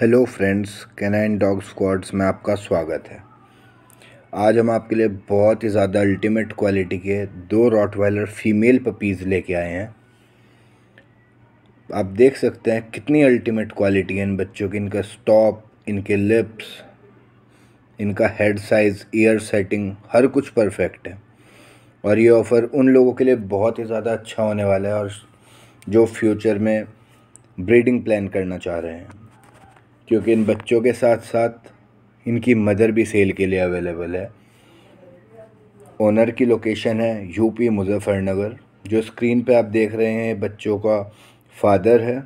hello friends canine dog squads में आपका स्वागत है आज हम आपके लिए बहुत ही ज़्यादा अल्टीमेट क्वालिटी के दो रॉटवाइलर फीमेल पपीज़ लेके आए हैं आप देख सकते हैं कितनी अल्टीमेट क्वालिटी है इन बच्चों की इनका स्टॉप इनके लिप्स इनका हेड साइज़ ईयर सेटिंग हर कुछ परफेक्ट है और ये ऑफ़र उन लोगों के लिए बहुत ही ज़्यादा अच्छा होने वाला है और जो फ्यूचर में ब्रीडिंग प्लान करना चाह रहे हैं क्योंकि इन बच्चों के साथ साथ इनकी मदर भी सेल के लिए अवेलेबल है ओनर की लोकेशन है यूपी मुजफ्फरनगर जो स्क्रीन पे आप देख रहे हैं बच्चों का फादर है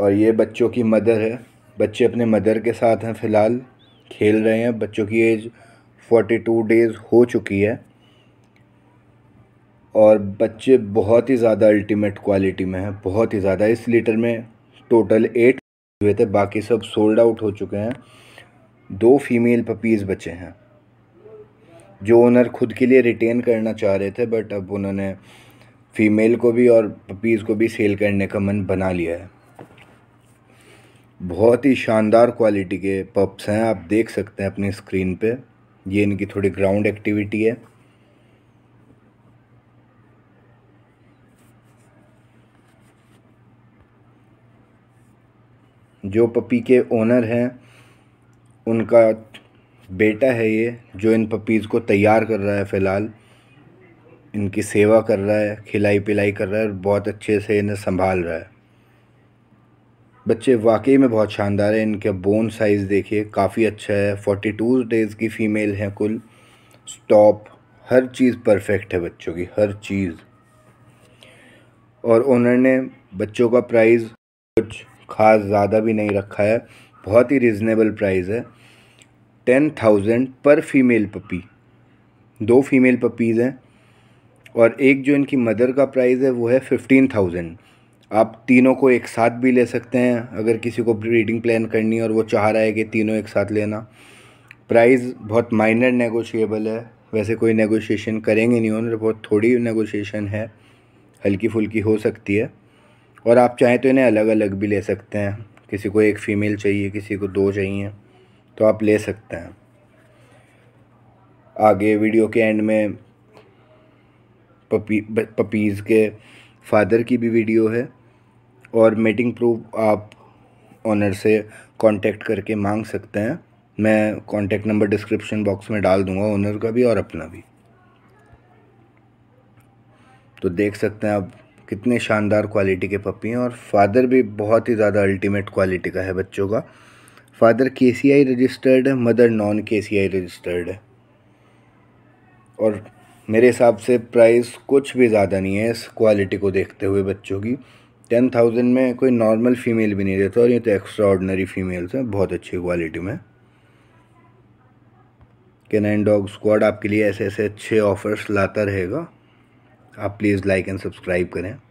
और ये बच्चों की मदर है बच्चे अपने मदर के साथ हैं फ़िलहाल खेल रहे हैं बच्चों की एज 42 डेज़ हो चुकी है और बच्चे बहुत ही ज़्यादा अल्टीमेट क्वालिटी में हैं बहुत ही ज़्यादा इस लीटर में टोटल एट हुए थे बाकी सब सोल्ड आउट हो चुके हैं दो फीमेल पपीज़ बचे हैं जो ओनर खुद के लिए रिटेन करना चाह रहे थे बट अब उन्होंने फीमेल को भी और पपीज़ को भी सेल करने का मन बना लिया है बहुत ही शानदार क्वालिटी के पप्स हैं आप देख सकते हैं अपनी स्क्रीन पे ये इनकी थोड़ी ग्राउंड एक्टिविटी है जो पपी के ओनर हैं उनका बेटा है ये जो इन पपीज़ को तैयार कर रहा है फ़िलहाल इनकी सेवा कर रहा है खिलाई पिलाई कर रहा है और बहुत अच्छे से इन्हें संभाल रहा है बच्चे वाकई में बहुत शानदार है इनका बोन साइज़ देखिए काफ़ी अच्छा है फोर्टी टू डेज़ की फ़ीमेल हैं कुल स्टॉप हर चीज़ परफेक्ट है बच्चों की हर चीज़ और ओनर ने बच्चों का प्राइज़ कुछ ख़ास ज़्यादा भी नहीं रखा है बहुत ही रिजनेबल प्राइस है टेन थाउजेंड पर फीमेल पपी दो फीमेल पपीज़ हैं और एक जो इनकी मदर का प्राइस है वो है फिफ्टीन थाउजेंड आप तीनों को एक साथ भी ले सकते हैं अगर किसी को ब्रीडिंग प्लान करनी है और वो चाह रहा है कि तीनों एक साथ लेना प्राइस बहुत माइनर नेगोशिएबल है वैसे कोई नेगोशिएशन करेंगे नहीं उन्होंने बहुत थोड़ी नेगोशिएशन है हल्की फुल्की हो सकती है और आप चाहें तो इन्हें अलग अलग भी ले सकते हैं किसी को एक फ़ीमेल चाहिए किसी को दो चाहिए तो आप ले सकते हैं आगे वीडियो के एंड में पपी पपीज़ के फादर की भी वीडियो है और मेटिंग प्रूफ आप ऑनर से कांटेक्ट करके मांग सकते हैं मैं कांटेक्ट नंबर डिस्क्रिप्शन बॉक्स में डाल दूंगा ओनर का भी और अपना भी तो देख सकते हैं आप कितने शानदार क्वालिटी के पपी हैं और फादर भी बहुत ही ज़्यादा अल्टीमेट क्वालिटी का है बच्चों का father K C I registered है mother non K C I registered है और मेरे हिसाब से प्राइस कुछ भी ज़्यादा नहीं है इस क्वालिटी को देखते हुए बच्चों की टेन थाउजेंड में कोई नॉर्मल फ़ीमेल भी नहीं देता और ये तो एक्स्ट्रा ऑर्डनरी फ़ीमेल्स हैं बहुत अच्छी क्वालिटी में कैनाइन डॉग स्क्वाड आपके लिए ऐसे ऐसे अच्छे ऑफ़र्स लाता रहेगा आप प्लीज़ लाइक एंड सब्सक्राइब करें